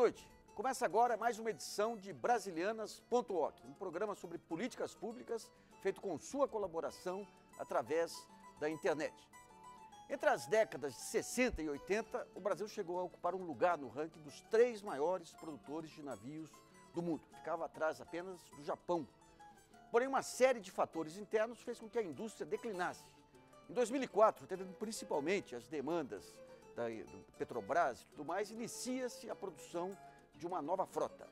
noite. Começa agora mais uma edição de Brasilianas.org, um programa sobre políticas públicas feito com sua colaboração através da internet. Entre as décadas de 60 e 80, o Brasil chegou a ocupar um lugar no ranking dos três maiores produtores de navios do mundo. Ficava atrás apenas do Japão. Porém, uma série de fatores internos fez com que a indústria declinasse. Em 2004, tendo principalmente as demandas da Petrobras e tudo mais, inicia-se a produção de uma nova frota.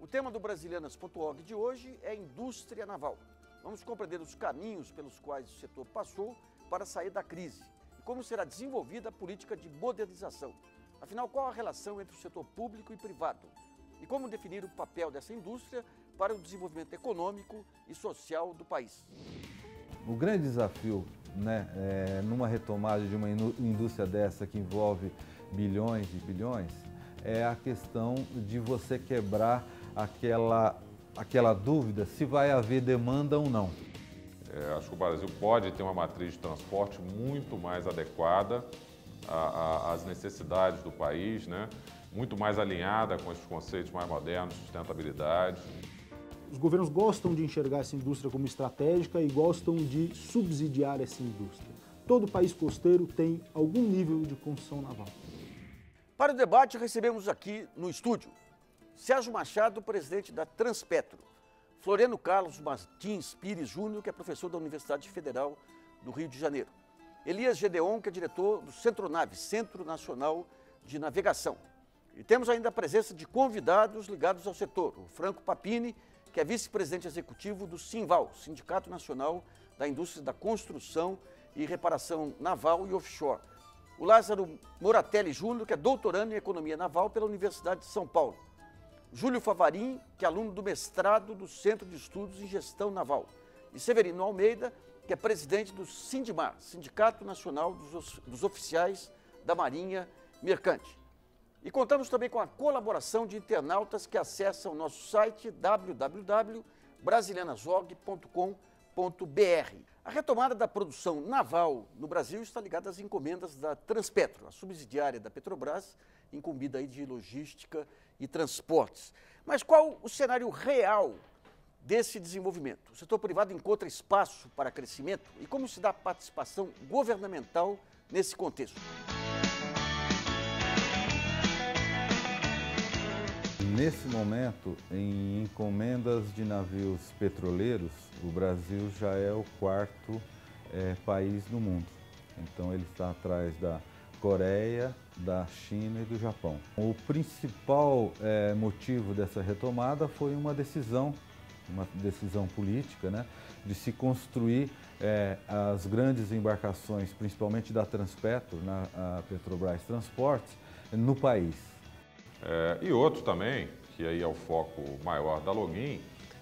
O tema do Brasilianas.org de hoje é indústria naval. Vamos compreender os caminhos pelos quais o setor passou para sair da crise e como será desenvolvida a política de modernização. Afinal, qual a relação entre o setor público e privado? E como definir o papel dessa indústria para o desenvolvimento econômico e social do país? O grande desafio né, é, numa retomada de uma indústria dessa que envolve bilhões e bilhões, é a questão de você quebrar aquela, aquela dúvida se vai haver demanda ou não. É, acho que o Brasil pode ter uma matriz de transporte muito mais adequada às necessidades do país, né? muito mais alinhada com esses conceitos mais modernos de sustentabilidade os governos gostam de enxergar essa indústria como estratégica e gostam de subsidiar essa indústria. Todo país costeiro tem algum nível de construção naval. Para o debate, recebemos aqui no estúdio Sérgio Machado, presidente da Transpetro, Floriano Carlos Martins Pires Júnior, que é professor da Universidade Federal do Rio de Janeiro, Elias Gedeon, que é diretor do Centronave, Centro Nacional de Navegação. E temos ainda a presença de convidados ligados ao setor, o Franco Papini, que é vice-presidente executivo do SINVAL, Sindicato Nacional da Indústria da Construção e Reparação Naval e Offshore. O Lázaro Moratelli Júnior, que é doutorando em Economia Naval pela Universidade de São Paulo. Júlio Favarin, que é aluno do mestrado do Centro de Estudos em Gestão Naval. E Severino Almeida, que é presidente do SINDIMAR, Sindicato Nacional dos, dos Oficiais da Marinha Mercante. E contamos também com a colaboração de internautas que acessam nosso site www.brasilianasorg.com.br. A retomada da produção naval no Brasil está ligada às encomendas da Transpetro, a subsidiária da Petrobras, incumbida aí de logística e transportes. Mas qual o cenário real desse desenvolvimento? O setor privado encontra espaço para crescimento e como se dá a participação governamental nesse contexto? Nesse momento, em encomendas de navios petroleiros, o Brasil já é o quarto é, país no mundo. Então ele está atrás da Coreia, da China e do Japão. O principal é, motivo dessa retomada foi uma decisão, uma decisão política, né, de se construir é, as grandes embarcações, principalmente da Transpetro, na Petrobras Transportes, no país. É, e outro também, que aí é o foco maior da login,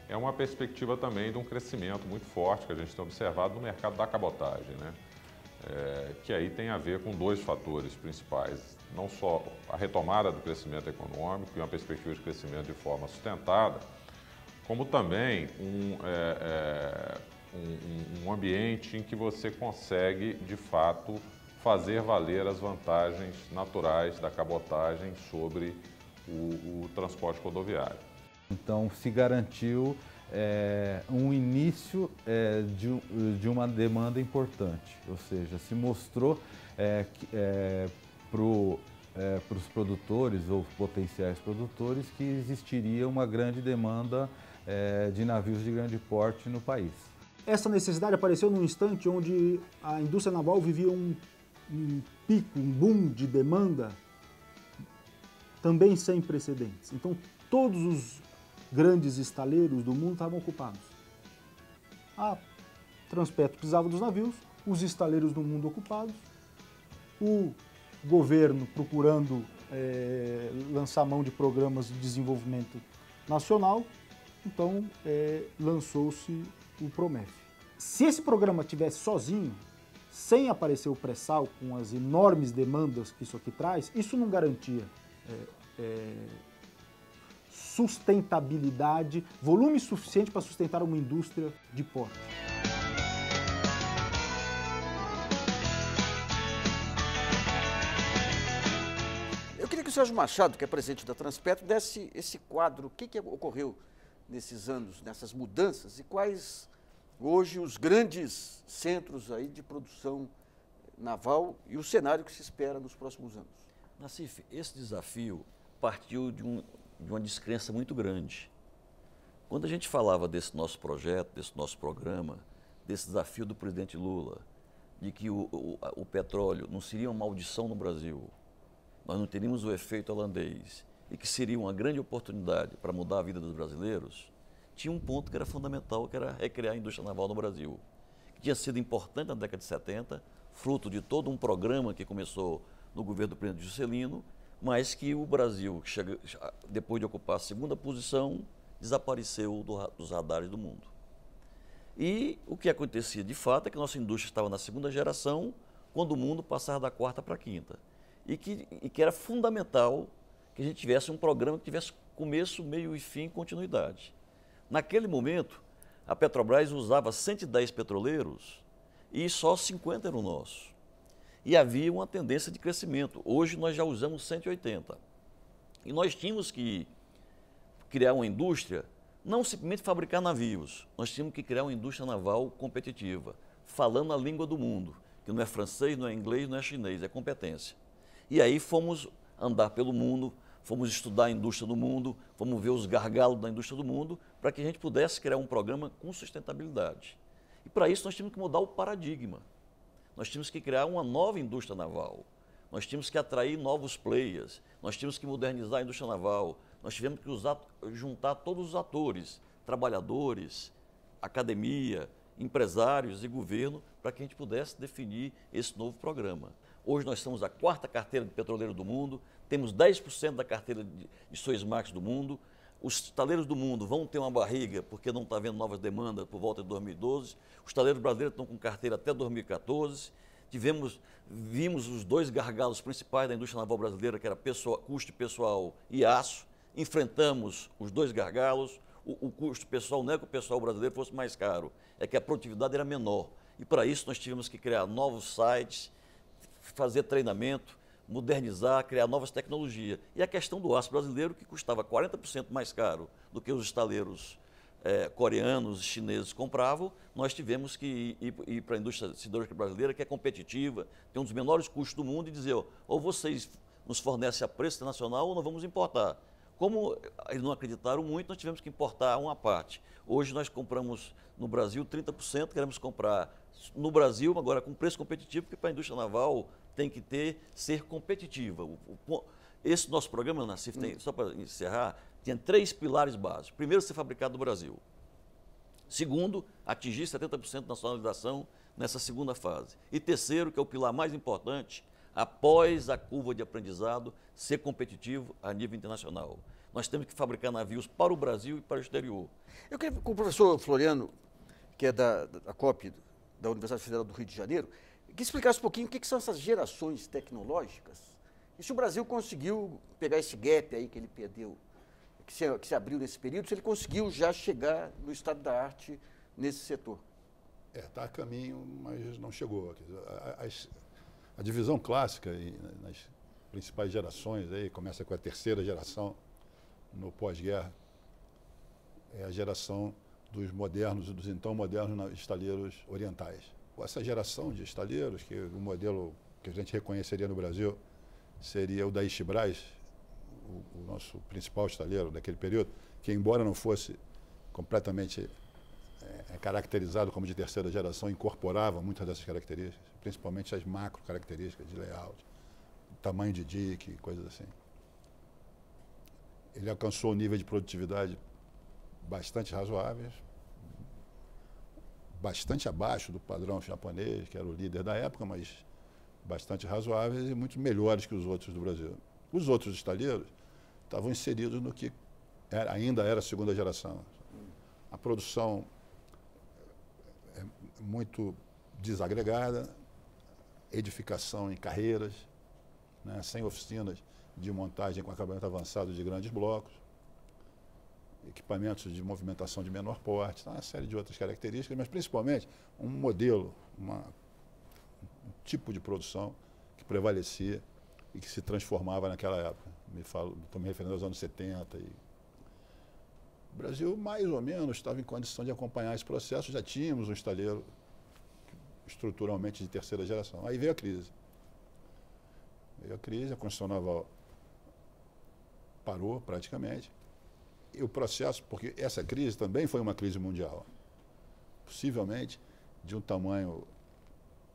é uma perspectiva também de um crescimento muito forte que a gente tem observado no mercado da cabotagem, né? É, que aí tem a ver com dois fatores principais, não só a retomada do crescimento econômico e uma perspectiva de crescimento de forma sustentada, como também um, é, é, um, um ambiente em que você consegue, de fato, fazer valer as vantagens naturais da cabotagem sobre o, o transporte rodoviário. Então, se garantiu é, um início é, de, de, uma demanda importante, ou seja, se mostrou é, é para é, os produtores ou potenciais produtores que existiria uma grande demanda é, de navios de grande porte no país. Essa necessidade apareceu num instante onde a indústria naval vivia um um pico, um boom de demanda também sem precedentes. Então, todos os grandes estaleiros do mundo estavam ocupados. A Transpetro precisava dos navios, os estaleiros do mundo ocupados, o governo procurando é, lançar mão de programas de desenvolvimento nacional, então é, lançou-se o Promef. Se esse programa tivesse sozinho, sem aparecer o pré-sal, com as enormes demandas que isso aqui traz, isso não garantia é, é, sustentabilidade, volume suficiente para sustentar uma indústria de porte. Eu queria que o Sérgio Machado, que é presidente da Transpetro, desse esse quadro, o que, que ocorreu nesses anos, nessas mudanças e quais hoje os grandes centros aí de produção naval e o cenário que se espera nos próximos anos. Nassif, esse desafio partiu de, um, de uma descrença muito grande. Quando a gente falava desse nosso projeto, desse nosso programa, desse desafio do presidente Lula, de que o, o, o petróleo não seria uma maldição no Brasil, nós não teríamos o efeito holandês e que seria uma grande oportunidade para mudar a vida dos brasileiros, tinha um ponto que era fundamental, que era recriar a indústria naval no Brasil, que tinha sido importante na década de 70, fruto de todo um programa que começou no governo do presidente Juscelino, mas que o Brasil, chega, depois de ocupar a segunda posição, desapareceu do, dos radares do mundo. E o que acontecia de fato é que nossa indústria estava na segunda geração, quando o mundo passava da quarta para a quinta. E que, e que era fundamental que a gente tivesse um programa que tivesse começo, meio e fim, continuidade. Naquele momento, a Petrobras usava 110 petroleiros e só 50 eram nossos. E havia uma tendência de crescimento. Hoje nós já usamos 180. E nós tínhamos que criar uma indústria, não simplesmente fabricar navios, nós tínhamos que criar uma indústria naval competitiva, falando a língua do mundo, que não é francês, não é inglês, não é chinês, é competência. E aí fomos andar pelo mundo, fomos estudar a indústria do mundo, fomos ver os gargalos da indústria do mundo, para que a gente pudesse criar um programa com sustentabilidade. E para isso nós tínhamos que mudar o paradigma. Nós tínhamos que criar uma nova indústria naval. Nós tínhamos que atrair novos players. Nós tínhamos que modernizar a indústria naval. Nós tivemos que usar, juntar todos os atores, trabalhadores, academia, empresários e governo, para que a gente pudesse definir esse novo programa. Hoje nós somos a quarta carteira de petroleiro do mundo, temos 10% da carteira de, de Soesmax do mundo. Os taleiros do mundo vão ter uma barriga porque não está vendo novas demandas por volta de 2012. Os taleiros brasileiros estão com carteira até 2014. Tivemos, vimos os dois gargalos principais da indústria naval brasileira, que era custo pessoal e aço. Enfrentamos os dois gargalos. O, o custo pessoal não é que o pessoal brasileiro fosse mais caro, é que a produtividade era menor. E para isso nós tivemos que criar novos sites, fazer treinamento, modernizar, criar novas tecnologias. E a questão do aço brasileiro, que custava 40% mais caro do que os estaleiros é, coreanos, chineses compravam, nós tivemos que ir, ir para a indústria siderúrgica brasileira, que é competitiva, tem um dos menores custos do mundo, e dizer: ó, ou vocês nos fornecem a preço internacional ou não vamos importar. Como eles não acreditaram muito, nós tivemos que importar uma parte. Hoje nós compramos no Brasil 30%, queremos comprar no Brasil, agora com preço competitivo, porque para a indústria naval tem que ter, ser competitiva. O, o, esse nosso programa, Nacif, tem, hum. só para encerrar, tinha três pilares básicos. Primeiro, ser fabricado no Brasil. Segundo, atingir 70% de nacionalização nessa segunda fase. E terceiro, que é o pilar mais importante, após a curva de aprendizado, ser competitivo a nível internacional. Nós temos que fabricar navios para o Brasil e para o exterior. Eu queria com o professor Floriano, que é da, da, COP, da Universidade Federal do Rio de Janeiro, que explicasse um pouquinho o que, que são essas gerações tecnológicas e se o Brasil conseguiu pegar esse gap aí que ele perdeu, que se, que se, abriu nesse período, se ele conseguiu já chegar no estado da arte nesse setor. É, está a caminho, mas não chegou. As, a divisão clássica e, né, nas principais gerações, aí, começa com a terceira geração no pós-guerra, é a geração dos modernos e dos então modernos estaleiros orientais. Essa geração de estaleiros, que o modelo que a gente reconheceria no Brasil seria o da Istibraz, o, o nosso principal estaleiro daquele período, que embora não fosse completamente é, é caracterizado como de terceira geração, incorporava muitas dessas características principalmente as macro características de layout, tamanho de dick, coisas assim. Ele alcançou um nível de produtividade bastante razoáveis, bastante abaixo do padrão japonês, que era o líder da época, mas bastante razoáveis e muito melhores que os outros do Brasil. Os outros estaleiros estavam inseridos no que era, ainda era a segunda geração. A produção é muito desagregada, edificação em carreiras, né, sem oficinas de montagem com acabamento avançado de grandes blocos, equipamentos de movimentação de menor porte, tá, uma série de outras características, mas principalmente um modelo, uma, um tipo de produção que prevalecia e que se transformava naquela época. Me falo, estou me referindo aos anos 70. E... O Brasil, mais ou menos, estava em condição de acompanhar esse processo, já tínhamos um estaleiro estruturalmente de terceira geração. Aí veio a crise. Veio a crise, a construção naval parou praticamente. E o processo, porque essa crise também foi uma crise mundial, possivelmente de um tamanho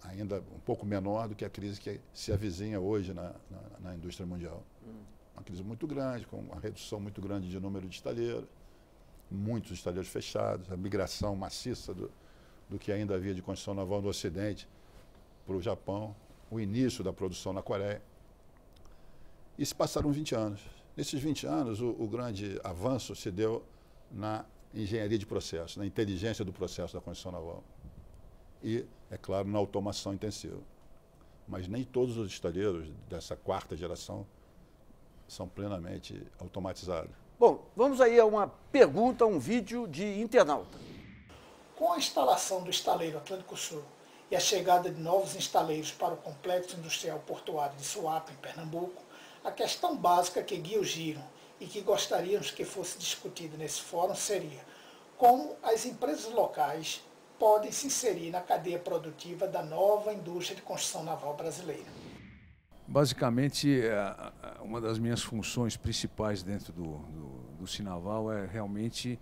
ainda um pouco menor do que a crise que se avizinha hoje na, na, na indústria mundial. Hum. Uma crise muito grande, com uma redução muito grande de número de estaleiros, muitos estaleiros fechados, a migração maciça do, do que ainda havia de construção naval no Ocidente, para o Japão, o início da produção na Coreia. E se passaram 20 anos. Nesses 20 anos, o, o grande avanço se deu na engenharia de processo, na inteligência do processo da construção naval. E, é claro, na automação intensiva. Mas nem todos os estaleiros dessa quarta geração são plenamente automatizados. Bom, vamos aí a uma pergunta, um vídeo de internauta. Com a instalação do estaleiro Atlântico Sul e a chegada de novos estaleiros para o Complexo Industrial Portuário de Suape, em Pernambuco, a questão básica que guia o giro e que gostaríamos que fosse discutida nesse fórum seria como as empresas locais podem se inserir na cadeia produtiva da nova indústria de construção naval brasileira. Basicamente, é, é, uma das minhas funções principais dentro do, do, do Sinaval é realmente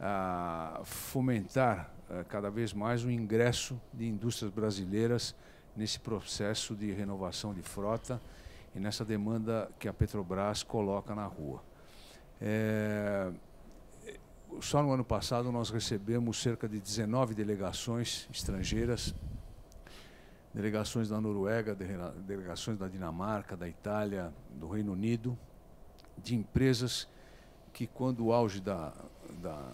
a, ah, fomentar eh, cada vez mais o ingresso de indústrias brasileiras nesse processo de renovação de frota e nessa demanda que a Petrobras coloca na rua. É, só no ano passado nós recebemos cerca de 19 delegações estrangeiras, delegações da Noruega, delegações da Dinamarca, da Itália, do Reino Unido, de empresas que quando o auge da, da,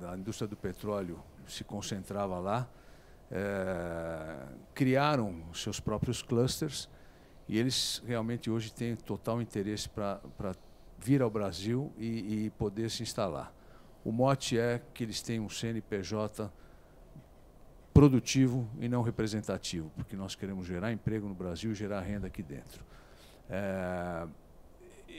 da indústria do petróleo se concentrava lá, é, criaram seus próprios clusters e eles realmente hoje têm total interesse para vir ao Brasil e, e, poder se instalar. O mote é que eles têm um CNPJ produtivo e não representativo, porque nós queremos gerar emprego no Brasil e gerar renda aqui dentro. É,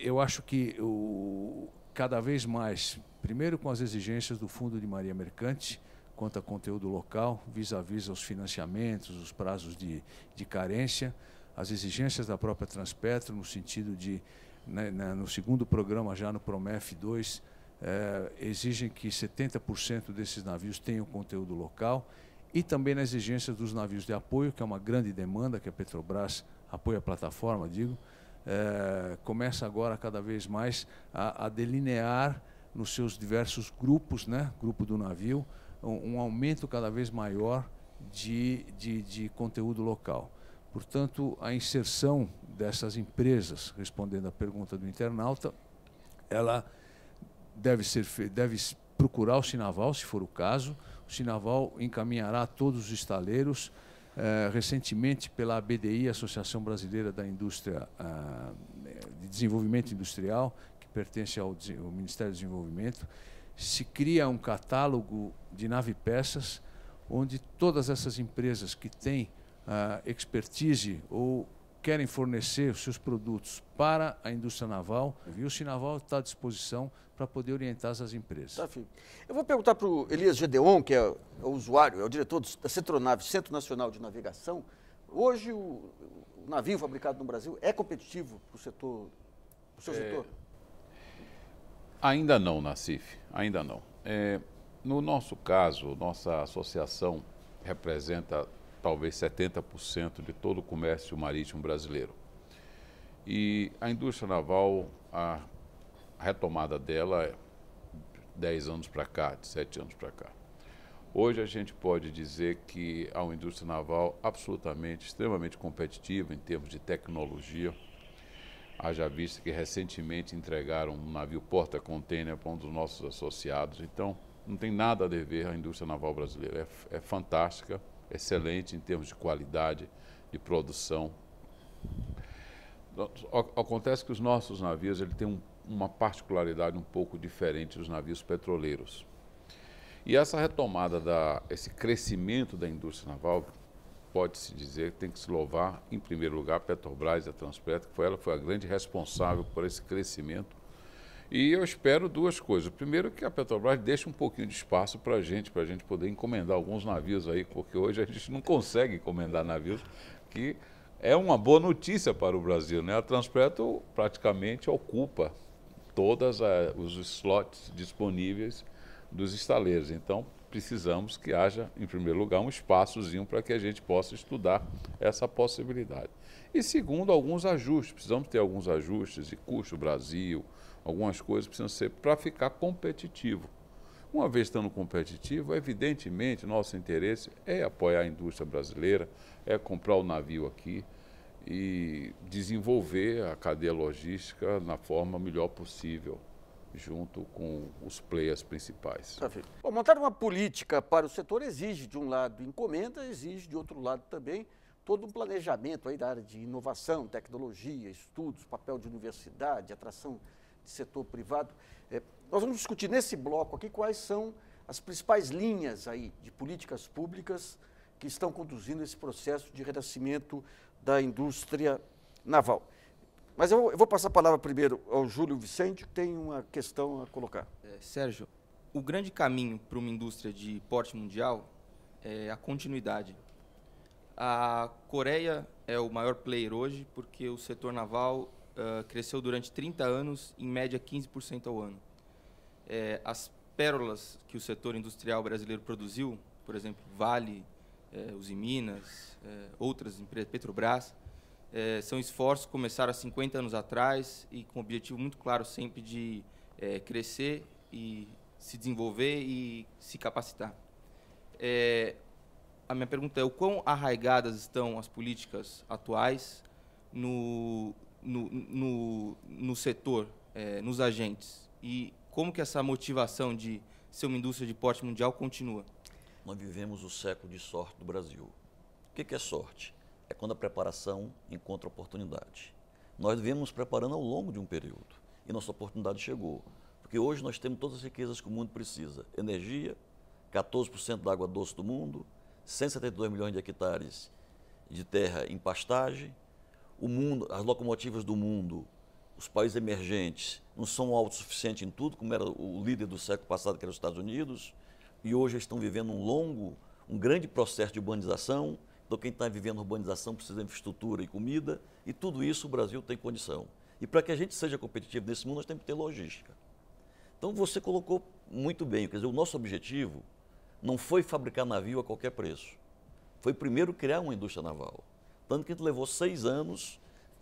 eu acho que o, cada vez mais, primeiro com as exigências do Fundo de Maria Mercante, quanto a conteúdo local, vis-à-vis -vis aos financiamentos, os prazos de, de carência, as exigências da própria Transpetro, no sentido de, né, no segundo programa, já no Promef 2, eh, exigem que 70% desses navios tenham conteúdo local, e também na exigência dos navios de apoio, que é uma grande demanda que a Petrobras apoia a plataforma, digo, eh, começa agora cada vez mais a, a delinear nos seus diversos grupos, né, grupo do navio, um, aumento cada vez maior de, de, de conteúdo local. Portanto, a inserção dessas empresas, respondendo à pergunta do internauta, ela deve, ser, deve procurar o Sinaval, se for o caso. O Sinaval encaminhará todos os estaleiros. Eh, recentemente, pela ABDI, Associação Brasileira da Indústria eh, de Desenvolvimento Industrial, que pertence ao, ao Ministério do Desenvolvimento, se cria um catálogo de nave peças onde todas essas empresas que têm uh, expertise ou querem fornecer os seus produtos para a indústria naval, viu? o Sinaval está à disposição para poder orientar essas empresas. Tá, Eu vou perguntar para o Elias Gedeon, que é o, usuário, é o diretor do, da Centronave, Centro Nacional de Navegação. Hoje, o, o navio fabricado no Brasil é competitivo para o setor? seu é, setor? Ainda não, Nacif, ainda não. É, no nosso caso, nossa associação representa talvez 70% de todo o comércio marítimo brasileiro. E a indústria naval, a retomada dela é 10 anos para cá, de 7 anos para cá. Hoje a gente pode dizer que há é uma indústria naval absolutamente, extremamente competitiva em termos de tecnologia, Haja vista que recentemente entregaram um navio porta-container para um dos nossos associados. Então, não tem nada a dever à indústria naval brasileira. É, é fantástica, excelente em termos de qualidade, de produção. Acontece que os nossos navios ele tem um, uma particularidade um pouco diferente dos navios petroleiros. E essa retomada, da, esse crescimento da indústria naval pode-se dizer, tem que se louvar, em primeiro lugar, a Petrobras, a Transpetro, que foi ela foi a grande responsável por esse crescimento. E eu espero duas coisas. Primeiro, que a Petrobras deixe um pouquinho de espaço para a gente, para a gente poder encomendar alguns navios aí, porque hoje a gente não consegue encomendar navios, que é uma boa notícia para o Brasil. Né? A Transpetro praticamente ocupa todos os slots disponíveis dos estaleiros. Então, precisamos que haja, em primeiro lugar, um espaçozinho para que a gente possa estudar essa possibilidade. E segundo, alguns ajustes. Precisamos ter alguns ajustes de custo Brasil, algumas coisas precisam ser para ficar competitivo. Uma vez estando competitivo, evidentemente, nosso interesse é apoiar a indústria brasileira, é comprar o navio aqui e desenvolver a cadeia logística na forma melhor possível junto com os players principais. Perfeito. Tá Bom, montar uma política para o setor exige, de um lado, encomenda, exige, de outro lado, também todo um planejamento aí da área de inovação, tecnologia, estudos, papel de universidade, atração de setor privado. É, nós vamos discutir nesse bloco aqui quais são as principais linhas aí de políticas públicas que estão conduzindo esse processo de renascimento da indústria naval. Mas eu, eu vou passar a palavra primeiro ao Júlio Vicente, que tem uma questão a colocar. É, Sérgio, o grande caminho para uma indústria de porte mundial é a continuidade. A Coreia é o maior player hoje porque o setor naval uh, cresceu durante 30 anos, em média 15% ao ano. É, as pérolas que o setor industrial brasileiro produziu, por exemplo, Vale, é, Minas, é, outras empresas, Petrobras, é, são esforços que começaram há 50 anos atrás e com o objetivo muito claro sempre de é, crescer e se desenvolver e se capacitar. É, a minha pergunta é o quão arraigadas estão as políticas atuais no, no, no, no setor, é, nos agentes, e como que essa motivação de ser uma indústria de porte mundial continua? Nós vivemos o século de sorte do Brasil. O que é sorte? é quando a preparação encontra oportunidade. Nós vivemos nos preparando ao longo de um período e nossa oportunidade chegou. Porque hoje nós temos todas as riquezas que o mundo precisa: energia, 14% da água doce do mundo, 172 milhões de hectares de terra em pastagem. O mundo, as locomotivas do mundo, os países emergentes, não são autossuficientes em tudo, como era o líder do século passado, que era os Estados Unidos, e hoje estão vivendo um longo, um grande processo de urbanização então, quem está vivendo urbanização precisa de infraestrutura e comida, e tudo isso o Brasil tem condição. E para que a gente seja competitivo nesse mundo, nós temos que ter logística. Então, você colocou muito bem, quer dizer, o nosso objetivo não foi fabricar navio a qualquer preço. Foi primeiro criar uma indústria naval. Tanto que a gente levou seis anos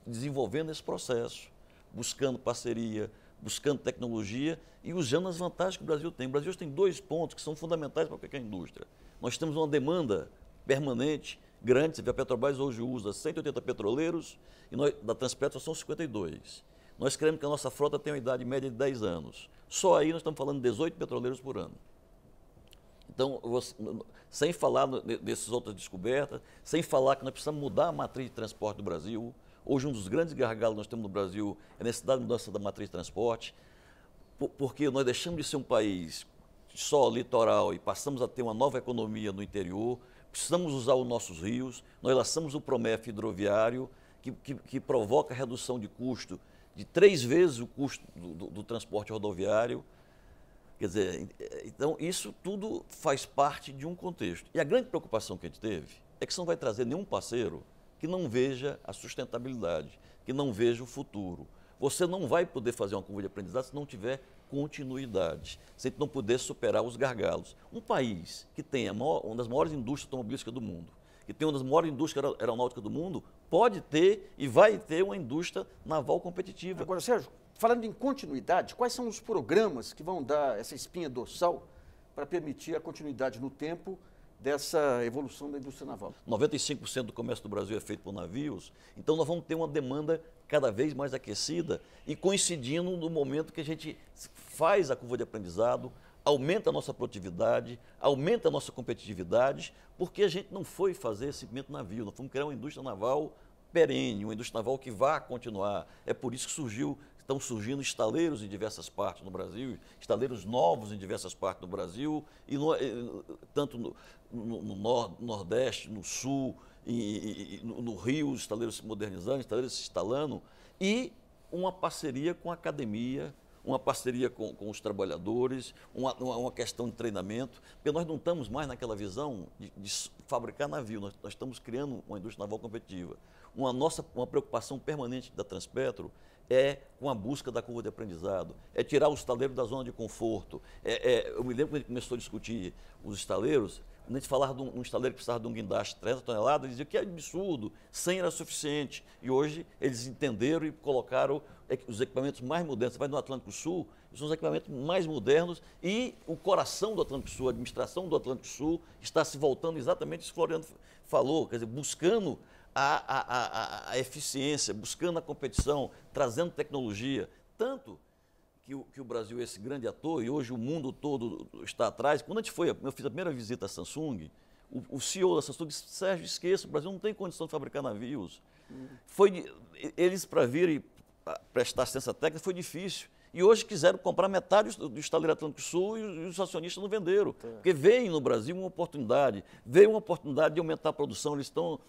desenvolvendo esse processo, buscando parceria, buscando tecnologia e usando as vantagens que o Brasil tem. O Brasil tem dois pontos que são fundamentais para qualquer indústria. Nós temos uma demanda permanente Grandes a Petrobras hoje usa 180 petroleiros e nós, da Transpetro são 52. Nós queremos que a nossa frota tenha uma idade média de 10 anos. Só aí nós estamos falando de 18 petroleiros por ano. Então, sem falar dessas outras descobertas, sem falar que nós precisamos mudar a matriz de transporte do Brasil. Hoje, um dos grandes gargalos que nós temos no Brasil é a necessidade de mudança da matriz de transporte, porque nós deixamos de ser um país só litoral e passamos a ter uma nova economia no interior, precisamos usar os nossos rios, nós lançamos o PROMEF hidroviário, que, que, que provoca redução de custo de três vezes o custo do, do, do transporte rodoviário. Quer dizer, eh, então isso tudo faz parte de um contexto. E a grande preocupação que a gente teve é que você não vai trazer nenhum parceiro que não veja a sustentabilidade, que não veja o futuro. Você não vai poder fazer uma curva de aprendizado se não tiver continuidade, se não puder superar os gargalos. Um país que tem maior, uma das maiores indústrias automobilísticas do mundo, que tem uma das maiores indústrias aeronáuticas do mundo, pode ter e vai ter uma indústria naval competitiva. Agora, Sérgio, falando em continuidade, quais são os programas que vão dar essa espinha dorsal para permitir a continuidade no tempo dessa evolução da indústria naval? 95% do comércio do Brasil é feito por navios, então nós vamos ter uma demanda cada vez mais aquecida e coincidindo no momento que a gente faz a curva de aprendizado, aumenta a nossa produtividade, aumenta a nossa competitividade, porque a gente não foi fazer cimento navio, nós fomos criar uma indústria naval perene, uma indústria naval que vá continuar. É por isso que surgiu, estão surgindo estaleiros em diversas partes do Brasil, estaleiros novos em diversas partes do Brasil, e no, eh, tanto no, no, no Nordeste, no Sul, e, e, no, no Rio, os estaleiros se modernizando, os estaleiros se instalando, e uma parceria com a academia, uma parceria com, com os trabalhadores, uma, uma, questão de treinamento, porque nós não estamos mais naquela visão de, de fabricar navio, nós, nós, estamos criando uma indústria naval competitiva. Uma nossa uma preocupação permanente da Transpetro é com a busca da curva de aprendizado, é tirar o estaleiro da zona de conforto. É, é, eu me lembro quando a gente começou a discutir os estaleiros, a gente falava de um, um estaleiro que precisava de um guindaste 30 toneladas, eles diziam que é absurdo, 100 era suficiente. E hoje eles entenderam e colocaram os equipamentos mais modernos. Você vai no Atlântico Sul, são os equipamentos mais modernos e o coração do Atlântico Sul, a administração do Atlântico Sul, está se voltando exatamente isso que o Floriano falou, quer dizer, buscando a, a, a, a eficiência, buscando a competição, trazendo tecnologia. Tanto que o, que o Brasil é esse grande ator e hoje o mundo todo está atrás. Quando a gente foi, eu fiz a primeira visita à Samsung, o, o CEO da Samsung disse, Sérgio, esqueça, o Brasil não tem condição de fabricar navios. Foi, eles para virem prestar assistência técnica foi difícil. E hoje quiseram comprar metade do estaleiro Atlântico Sul e os acionistas não venderam. Porque veio no Brasil uma oportunidade, veio uma oportunidade de aumentar a produção. Eles estão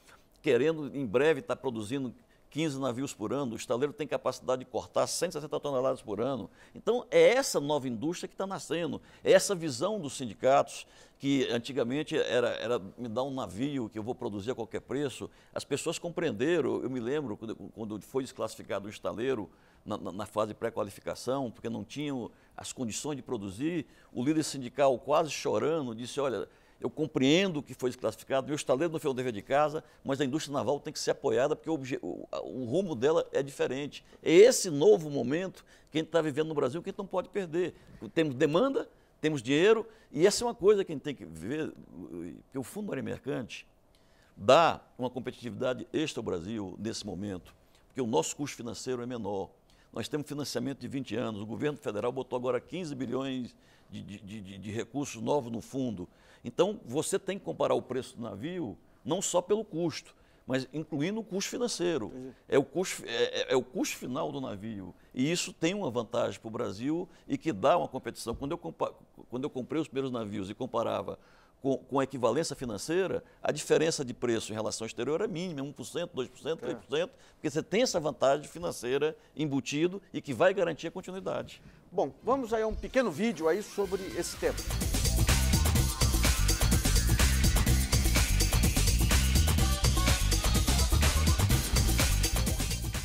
querendo, em breve, estar tá produzindo 15 navios por ano, o estaleiro tem capacidade de cortar 160 toneladas por ano. Então, é essa nova indústria que está nascendo, é essa visão dos sindicatos, que antigamente era, era me dar um navio que eu vou produzir a qualquer preço. As pessoas compreenderam, eu me lembro quando, foi desclassificado o estaleiro, na, na, fase pré-qualificação, porque não tinham as condições de produzir. O líder sindical, quase chorando, disse: Olha, eu compreendo que foi desclassificado, meu estaleiro não fez o dever de casa, mas a indústria naval tem que ser apoiada porque o, o rumo dela é diferente. É esse novo momento que a gente está vivendo no Brasil que a gente não pode perder. Temos demanda, temos dinheiro, e essa é uma coisa que a gente tem que ver, que o Fundo Marinho Mercante dá uma competitividade extra ao Brasil nesse momento, porque o nosso custo financeiro é menor. Nós temos financiamento de 20 anos, o governo federal botou agora 15 bilhões de, de, de, de recursos novos no fundo. Então, você tem que comparar o preço do navio não só pelo custo, mas incluindo o custo financeiro. É o custo, é, é, é, o custo final do navio. E isso tem uma vantagem para o Brasil e que dá uma competição. Quando eu, quando eu comprei os primeiros navios e comparava com, com, a equivalência financeira, a diferença de preço em relação ao exterior é mínima, 1%, 2%, 3%, é. porque você tem essa vantagem financeira embutido e que vai garantir a continuidade. Bom, vamos aí a um pequeno vídeo aí sobre esse tema.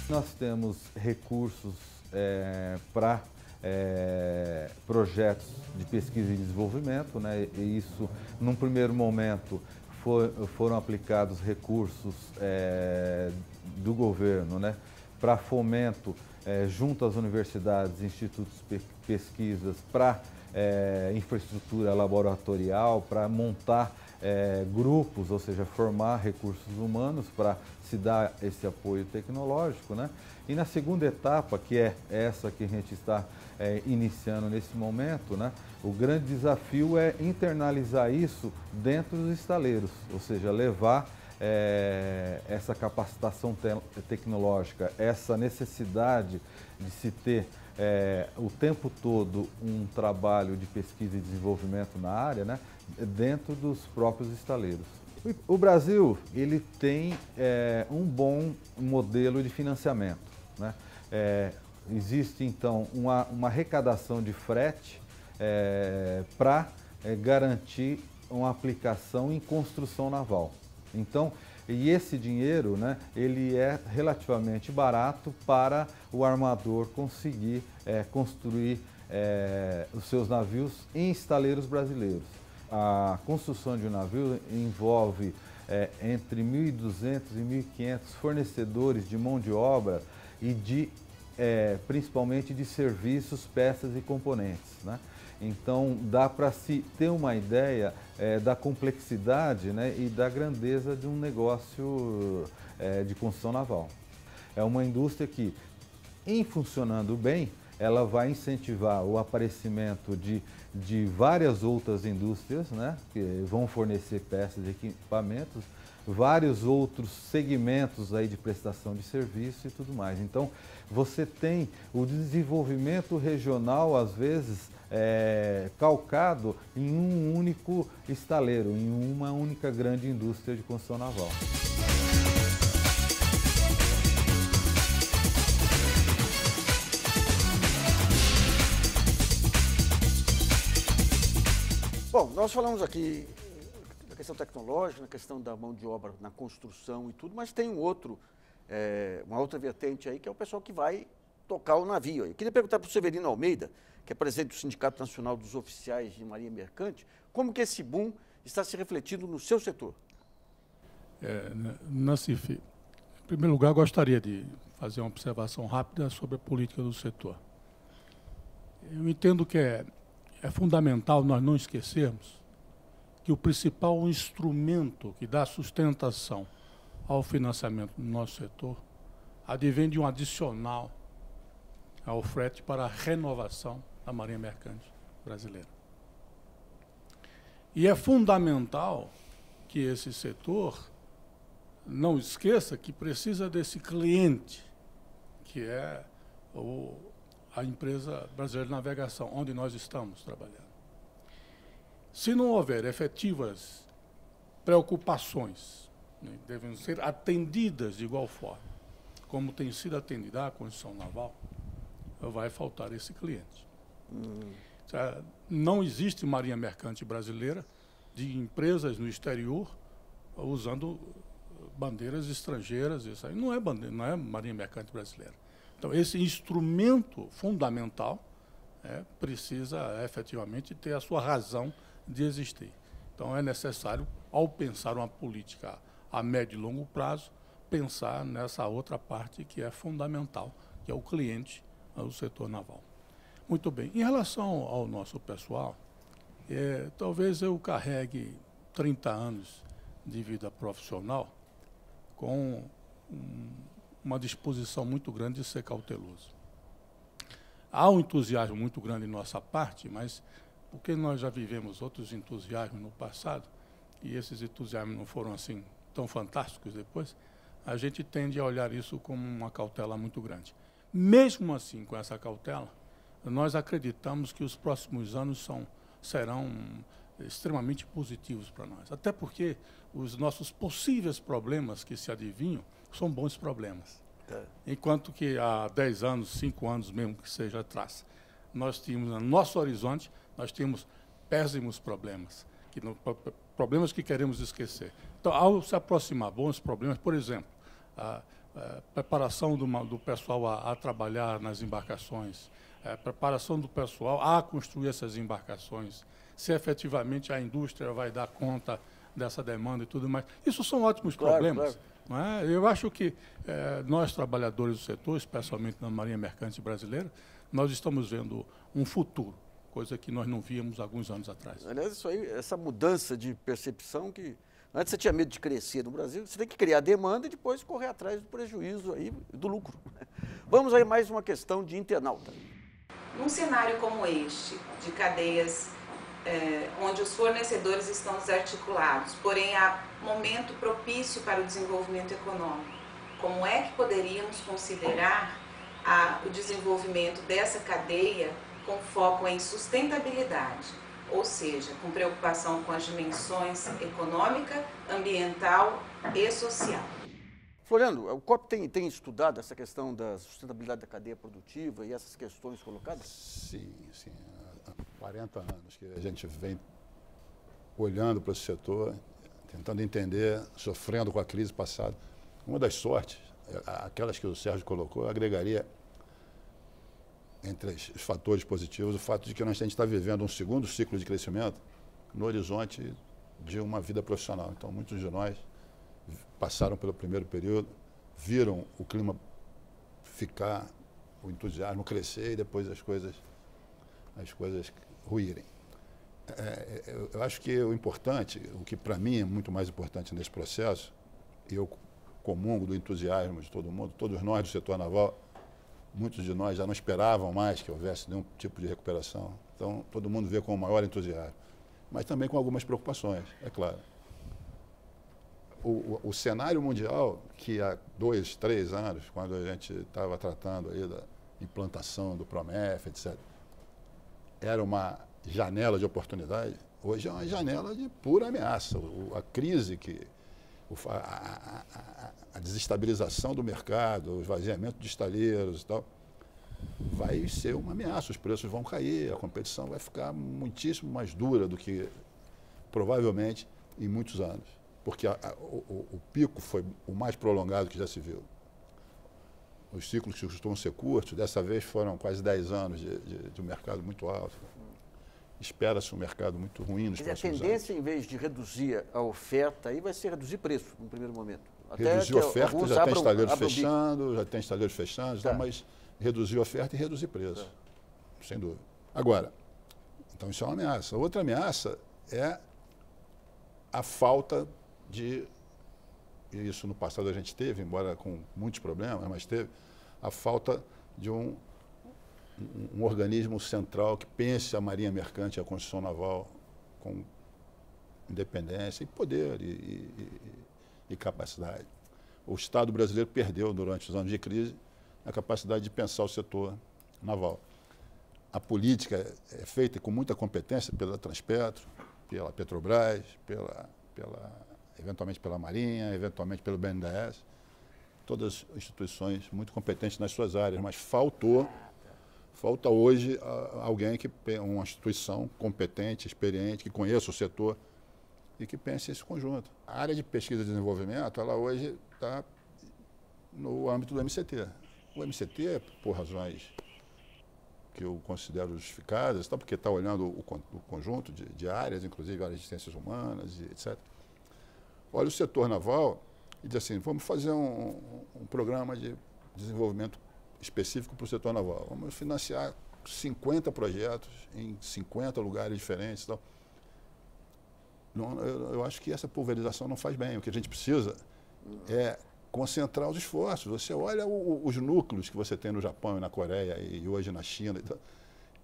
Nós temos recursos é, para é, projetos de pesquisa e desenvolvimento, né? e isso, num primeiro momento, for, foram aplicados recursos é, do governo né? para fomento é, junto às universidades, institutos de pesquisas, para é, infraestrutura laboratorial, para montar é, grupos, ou seja, formar recursos humanos para se dar esse apoio tecnológico. Né? E na segunda etapa, que é essa que a gente está é, iniciando nesse momento, né? o grande desafio é internalizar isso dentro dos estaleiros, ou seja, levar é, essa capacitação te tecnológica, essa necessidade de se ter é, o tempo todo um trabalho de pesquisa e desenvolvimento na área, né? dentro dos próprios estaleiros. O Brasil ele tem é, um bom modelo de financiamento. Né? É, existe então uma, uma, arrecadação de frete é, para é, garantir uma aplicação em construção naval. Então, e esse dinheiro, né, ele é relativamente barato para o armador conseguir é, construir é, os seus navios em estaleiros brasileiros a construção de um navio envolve é, entre 1.200 e 1.500 fornecedores de mão de obra e de, é, principalmente de serviços, peças e componentes. Né? Então dá para se ter uma ideia é, da complexidade né, e da grandeza de um negócio é, de construção naval. É uma indústria que, em funcionando bem, ela vai incentivar o aparecimento de de várias outras indústrias, né, que vão fornecer peças e equipamentos, vários outros segmentos aí de prestação de serviço e tudo mais. Então, você tem o desenvolvimento regional, às vezes, é, calcado em um único estaleiro, em uma única grande indústria de construção naval. Bom, nós falamos aqui na questão tecnológica, na questão da mão de obra na construção e tudo, mas tem um outro, é, uma outra vertente aí, que é o pessoal que vai tocar o navio. Eu queria perguntar para o Severino Almeida, que é presidente do Sindicato Nacional dos Oficiais de Marinha Mercante, como que esse boom está se refletindo no seu setor? É, Cif, né, em primeiro lugar, gostaria de fazer uma observação rápida sobre a política do setor. Eu entendo que é é fundamental nós não esquecermos que o principal instrumento que dá sustentação ao financiamento do nosso setor advém de um adicional ao frete para a renovação da Marinha Mercante Brasileira. E é fundamental que esse setor não esqueça que precisa desse cliente, que é o a empresa brasileira de navegação, onde nós estamos trabalhando. Se não houver efetivas preocupações, né, devem ser atendidas de igual forma, como tem sido atendida a condição naval, vai faltar esse cliente. Hum. Tá, não existe marinha mercante brasileira de empresas no exterior usando bandeiras estrangeiras, isso aí não é bandeira, não é marinha mercante brasileira. Então, esse instrumento fundamental é, precisa é, efetivamente ter a sua razão de existir. Então, é necessário, ao pensar uma política a médio e longo prazo, pensar nessa outra parte que é fundamental, que é o cliente, é, o setor naval. Muito bem. Em relação ao nosso pessoal, é, talvez eu carregue 30 anos de vida profissional com um, uma disposição muito grande de ser cauteloso. Há um entusiasmo muito grande em nossa parte, mas porque nós já vivemos outros entusiasmos no passado, e esses entusiasmos não foram assim tão fantásticos depois, a gente tende a olhar isso como uma cautela muito grande. Mesmo assim, com essa cautela, nós acreditamos que os próximos anos são, serão extremamente positivos para nós. Até porque os nossos possíveis problemas que se adivinham são bons problemas. É. Enquanto que há 10 anos, 5 anos mesmo que seja atrás, nós tínhamos no nosso horizonte, nós tínhamos péssimos problemas, que não, problemas que queremos esquecer. Então, ao se aproximar bons problemas, por exemplo, a, a preparação do, do pessoal a, a, trabalhar nas embarcações, a preparação do pessoal a construir essas embarcações, se efetivamente a indústria vai dar conta dessa demanda e tudo mais. Isso são ótimos claro, problemas. Claro. É? Eu acho que é, nós, trabalhadores do setor, especialmente na Marinha Mercante Brasileira, nós estamos vendo um futuro, coisa que nós não víamos alguns anos atrás. Aliás, isso aí, essa mudança de percepção que antes você tinha medo de crescer no Brasil, você tem que criar demanda e depois correr atrás do prejuízo aí, do lucro. Vamos aí mais uma questão de internauta. Num cenário como este, de cadeias é, onde os fornecedores estão desarticulados, porém há momento propício para o desenvolvimento econômico. Como é que poderíamos considerar a, o desenvolvimento dessa cadeia com foco em sustentabilidade, ou seja, com preocupação com as dimensões econômica, ambiental e social? Floriano, o COP tem, tem, estudado essa questão da sustentabilidade da cadeia produtiva e essas questões colocadas? Sim, sim. 40 anos que a gente vem olhando para esse setor, tentando entender, sofrendo com a crise passada. Uma das sortes, é, aquelas que o Sérgio colocou, eu agregaria entre os fatores positivos o fato de que nós, a gente está vivendo um segundo ciclo de crescimento no horizonte de uma vida profissional. Então, muitos de nós passaram pelo primeiro período, viram o clima ficar, o entusiasmo crescer e depois as coisas, as coisas ruírem. É, é, eu, eu acho que o importante, o que para mim é muito mais importante nesse processo, eu comungo do entusiasmo de todo mundo, todos nós do setor naval, muitos de nós já não esperavam mais que houvesse nenhum tipo de recuperação. Então, todo mundo vê com o maior entusiasmo, mas também com algumas preocupações, é claro. O, o, o, cenário mundial, que há dois, três anos, quando a gente estava tratando aí da implantação do PROMEF, etc., era uma janela de oportunidade, hoje é uma janela de pura ameaça. O, a crise que. O, a, a, a, desestabilização do mercado, o esvaziamento de estaleiros e tal, vai ser uma ameaça. Os preços vão cair, a competição vai ficar muitíssimo mais dura do que provavelmente em muitos anos. Porque o, o pico foi o mais prolongado que já se viu. Os ciclos que costumam ser curtos, dessa vez foram quase 10 anos de, de, de um mercado muito alto. Espera-se um mercado muito ruim nos Mas próximos anos. a tendência, anos. em vez de reduzir a oferta, aí vai ser reduzir preço, no primeiro momento. Até reduzir a oferta, já tem estaleiros fechando, já tem estaleiros fechando, tá. Tá, mas reduzir a oferta e reduzir preço, tá. sem dúvida. Agora, então isso é uma ameaça. Outra ameaça é a falta de e isso no passado a gente teve, embora com muitos problemas, mas teve, a falta de um, um, organismo central que pense a marinha mercante e a construção naval com independência e poder e, e, e capacidade. O Estado brasileiro perdeu, durante os anos de crise, a capacidade de pensar o setor naval. A política é feita com muita competência pela Transpetro, pela Petrobras, pela, pela eventualmente pela Marinha, eventualmente pelo BNDES, todas instituições muito competentes nas suas áreas, mas faltou, falta hoje ah, alguém que uma instituição competente, experiente, que conheça o setor e que pense esse conjunto. A área de pesquisa e desenvolvimento, ela hoje está no âmbito do MCT. O MCT, por razões que eu considero justificadas, tá, porque está olhando o, o conjunto de, de, áreas, inclusive áreas de ciências humanas, etc olha o setor naval e diz assim, vamos fazer um, um programa de desenvolvimento específico para o setor naval. Vamos financiar 50 projetos em 50 lugares diferentes. Então, não, eu, eu, acho que essa pulverização não faz bem. O que a gente precisa é concentrar os esforços. Você olha o, os núcleos que você tem no Japão e na Coreia e hoje na China. Então,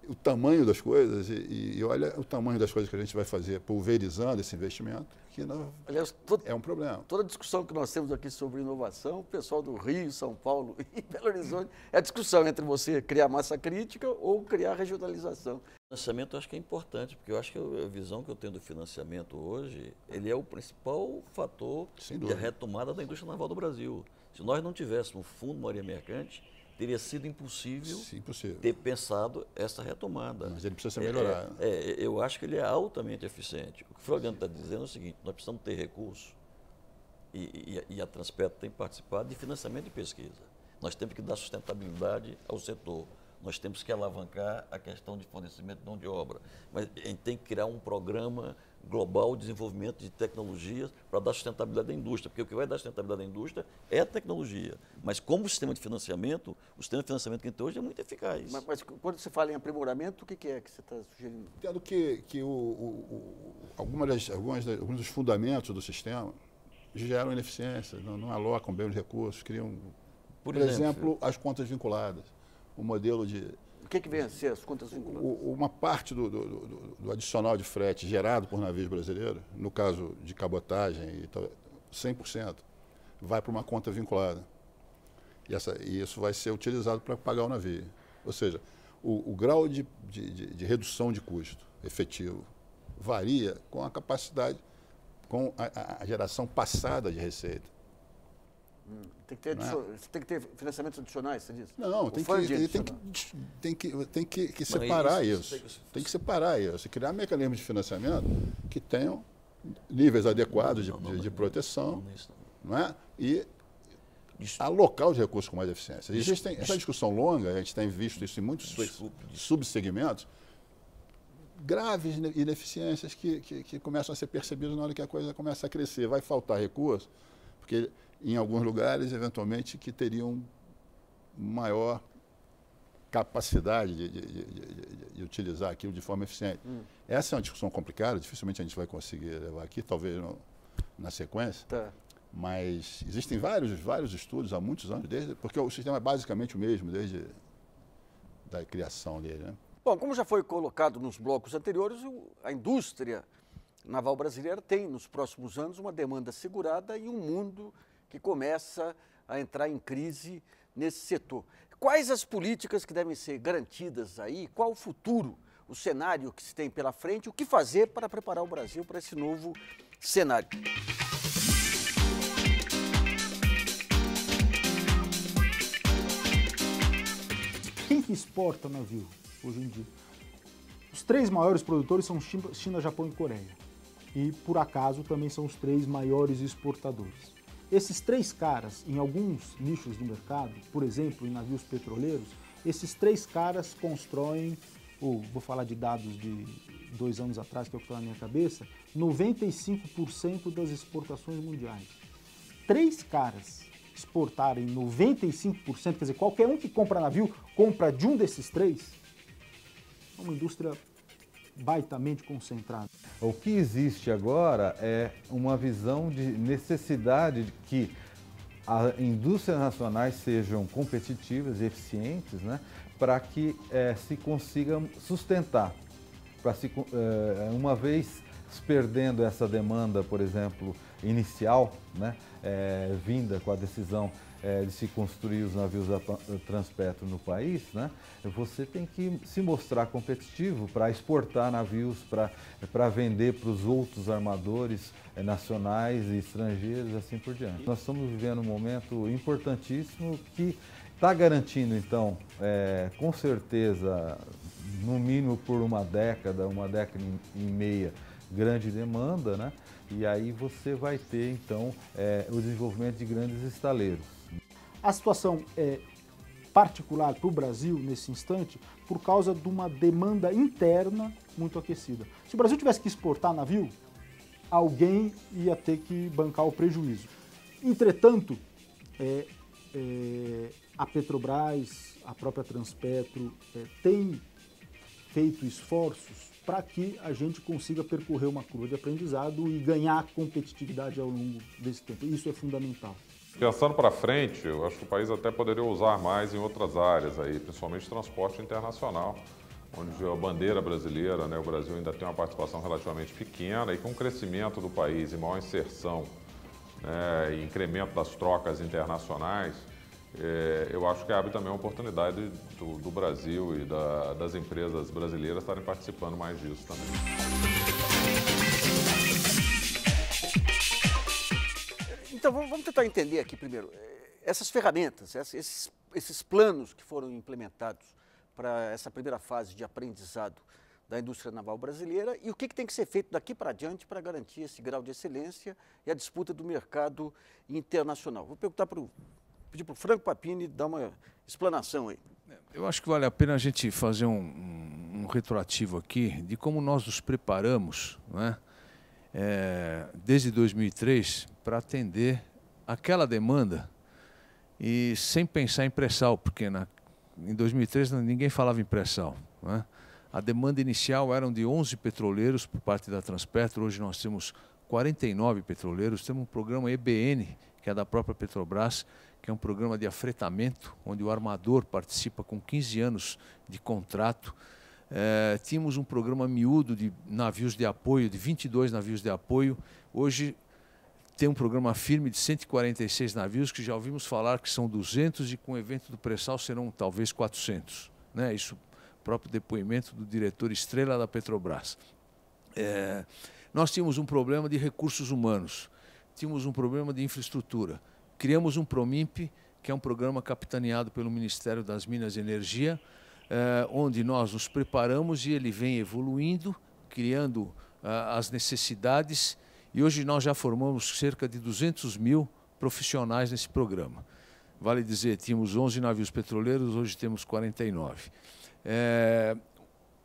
o tamanho das coisas e, e, olha o tamanho das coisas que a gente vai fazer pulverizando esse investimento, que não, Aliás, todo, é um problema. Toda a discussão que nós temos aqui sobre inovação, o pessoal do Rio, São Paulo e Belo Horizonte, é discussão entre você criar massa crítica ou criar regionalização. O financiamento eu acho que é importante, porque eu acho que a visão que eu tenho do financiamento hoje, ele é o principal fator de retomada da indústria naval do Brasil. Se nós não tivéssemos um fundo maria mercante, teria sido impossível, Sim, impossível, ter pensado essa retomada. Mas ele precisa se melhorar. É, é, é, eu acho que ele é altamente eficiente. O que o Floriano está dizendo é o seguinte: nós precisamos ter recursos, e, e, e a Transpetro tem participado, de financiamento de pesquisa. Nós temos que dar sustentabilidade ao setor. Nós temos que alavancar a questão de fornecimento de mão de obra. Mas a gente tem que criar um programa global desenvolvimento de tecnologias para dar sustentabilidade à indústria, porque o que vai dar sustentabilidade à indústria é a tecnologia. Mas como o sistema de financiamento, o sistema de financiamento que tem hoje é muito eficaz. Mas, mas quando você fala em aprimoramento, o que, que é que você está sugerindo? Entendo que, que o, o, algumas das, algumas das, alguns dos fundamentos do sistema geram ineficiência, não, não alocam bem os recursos, criam, por, por exemplo, exemplo as contas vinculadas, o modelo de que, que vem a ser as contas vinculadas? Uma parte do, do, do, do adicional de frete gerado por navios brasileiros, no caso de cabotagem, 100%, vai para uma conta vinculada. E, essa, e, isso vai ser utilizado para pagar o navio. Ou seja, o, o grau de, de, de, de, redução de custo efetivo varia com a capacidade, com a, a geração passada de receita. Tem que, ter é? tem que ter financiamentos adicionais, você diz? Não, tem que, tem, tem que, tem, que, tem que, separar isso, isso. Tem que separar isso. Criar mecanismos de financiamento que tenham níveis adequados de, de proteção não é? e alocar os recursos com mais eficiência. Existem, essa discussão longa, a gente tem visto isso em muitos subsegmentos, graves ineficiências que, que, que começam a ser percebidas na hora que a coisa começa a crescer. Vai faltar recurso, porque em alguns lugares, eventualmente, que teriam maior capacidade de, de, de, de utilizar aquilo de forma eficiente. Hum. Essa é uma discussão complicada, dificilmente a gente vai conseguir levar aqui, talvez no, na sequência. Tá. Mas existem vários, vários estudos há muitos anos, desde, porque o sistema é basicamente o mesmo desde da criação dele. Né? Bom, como já foi colocado nos blocos anteriores, a indústria naval brasileira tem nos próximos anos uma demanda segurada e um mundo que começa a entrar em crise nesse setor. Quais as políticas que devem ser garantidas aí? Qual o futuro, o cenário que se tem pela frente? O que fazer para preparar o Brasil para esse novo cenário? Quem que exporta navio hoje em dia? Os três maiores produtores são China, Japão e Coreia. E, por acaso, também são os três maiores exportadores. Esses três caras, em alguns nichos do mercado, por exemplo, em navios petroleiros, esses três caras constroem, ou vou falar de dados de dois anos atrás, que é o que está na minha cabeça, 95% das exportações mundiais. Três caras exportarem 95%, quer dizer, qualquer um que compra navio compra de um desses três, é uma indústria baitamente concentrado. O que existe agora é uma visão de necessidade de que as indústrias nacionais sejam competitivas e eficientes né, para que é, se consiga sustentar. Para se, é, uma vez perdendo essa demanda, por exemplo, inicial, né, é, vinda com a decisão é, de se construir os navios da eh, Transpetro no país, né, você tem que se mostrar competitivo para exportar navios, para vender para os outros armadores é, nacionais e estrangeiros, assim por diante. Nós estamos vivendo um momento importantíssimo que está garantindo, então, é, com certeza, no mínimo por uma década, uma década e meia, grande demanda, né? E aí você vai ter, então, é, o desenvolvimento de grandes estaleiros. A situação é particular para o Brasil nesse instante por causa de uma demanda interna muito aquecida. Se o Brasil tivesse que exportar navio, alguém ia ter que bancar o prejuízo. Entretanto, é, é, a Petrobras, a própria Transpetro, é, tem feito esforços para que a gente consiga percorrer uma curva de aprendizado e ganhar competitividade ao longo desse tempo. Isso é fundamental. Pensando para frente, eu acho que o país até poderia usar mais em outras áreas, aí, principalmente transporte internacional, onde a bandeira brasileira, né, o Brasil ainda tem uma participação relativamente pequena e com o crescimento do país e maior inserção né, e incremento das trocas internacionais, é, eu acho que abre também a oportunidade do, do Brasil e da, das empresas brasileiras estarem participando mais disso também. Então, vamos tentar entender aqui primeiro. Eh, essas ferramentas, esses, esses planos que foram implementados para essa primeira fase de aprendizado da indústria naval brasileira e o que, que tem que ser feito daqui para adiante para garantir esse grau de excelência e a disputa do mercado internacional. Vou perguntar para o pedir para o Franco Papini dar uma explanação aí. É, eu acho que vale a pena a gente fazer um, um, um retroativo aqui de como nós nos preparamos, né? é, desde 2003 para atender aquela demanda e sem pensar em pré-sal, porque na, em 2003 ninguém falava em pré-sal. Né? A demanda inicial eram de 11 petroleiros por parte da Transpetro, hoje nós temos 49 petroleiros, temos um programa EBN, que é da própria Petrobras, que é um programa de afretamento, onde o armador participa com 15 anos de contrato é, tínhamos um programa miúdo de navios de apoio, de 22 navios de apoio. Hoje tem um programa firme de 146 navios, que já ouvimos falar que são 200 e com o evento do pré-sal serão talvez 400. Né? Isso próprio depoimento do diretor estrela da Petrobras. É, nós tínhamos um problema de recursos humanos, tínhamos um problema de infraestrutura. Criamos um PROMIMP, que é um programa capitaneado pelo Ministério das Minas e Energia, eh, onde nós nos preparamos e ele vem evoluindo, criando eh, as necessidades. E hoje nós já formamos cerca de 200 mil profissionais nesse programa. Vale dizer, tínhamos 11 navios petroleiros, hoje temos 49. É, eh,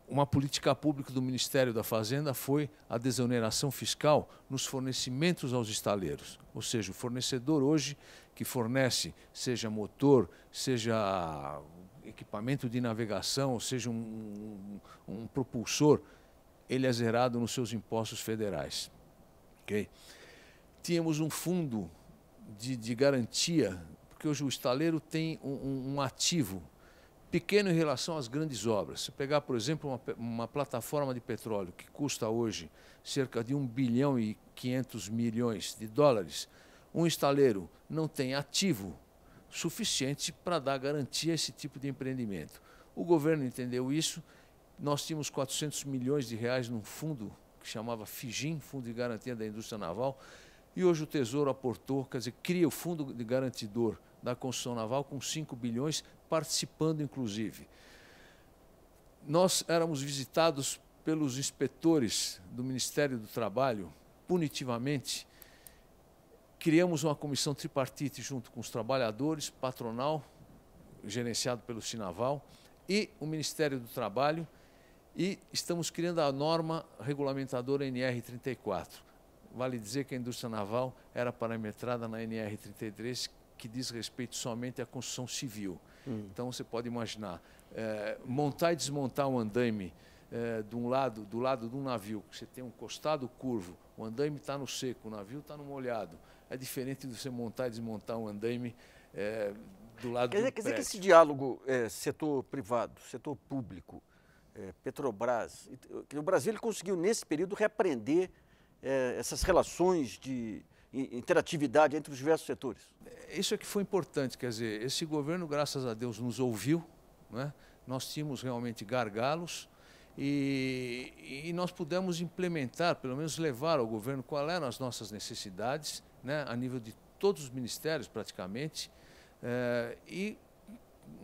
uma política pública do Ministério da Fazenda foi a desoneração fiscal nos fornecimentos aos estaleiros. Ou seja, o fornecedor hoje que fornece, seja motor, seja equipamento de navegação, ou seja, um, um, propulsor, ele é zerado nos seus impostos federais. Okay? Tínhamos um fundo de, de garantia, porque hoje o estaleiro tem um, um, ativo pequeno em relação às grandes obras. Se pegar, por exemplo, uma, uma plataforma de petróleo que custa hoje cerca de 1 bilhão e 500 milhões de dólares, um estaleiro não tem ativo suficiente para dar garantia a esse tipo de empreendimento. O governo entendeu isso. Nós tínhamos 400 milhões de reais num fundo que chamava FIGIM, Fundo de Garantia da Indústria Naval, e hoje o Tesouro aportou, quer dizer, cria o Fundo de Garantidor da Construção Naval com 5 bilhões, participando inclusive. Nós éramos visitados pelos inspetores do Ministério do Trabalho, punitivamente, criamos uma comissão tripartite junto com os trabalhadores, patronal, gerenciado pelo Sinaval, e o Ministério do Trabalho, e estamos criando a norma regulamentadora NR34. Vale dizer que a indústria naval era parametrada na NR33, que diz respeito somente à construção civil. Hum. Então você pode imaginar, é, montar e desmontar um andaime é, de um lado, do lado de um navio, que você tem um costado curvo, o andaime está no seco, o navio está no molhado, é diferente de você montar e desmontar um andaime é, do lado quer dizer, do Quer dizer que esse diálogo é, setor privado, setor público, é, Petrobras, o Brasil ele conseguiu nesse período reaprender é, essas relações de interatividade entre os diversos setores. É, isso é que foi importante, quer dizer, esse governo, graças a Deus, nos ouviu, né? nós tínhamos realmente gargalos, e, e, nós pudemos implementar, pelo menos levar ao governo qual eram as nossas necessidades né, a nível de todos os ministérios praticamente, é, e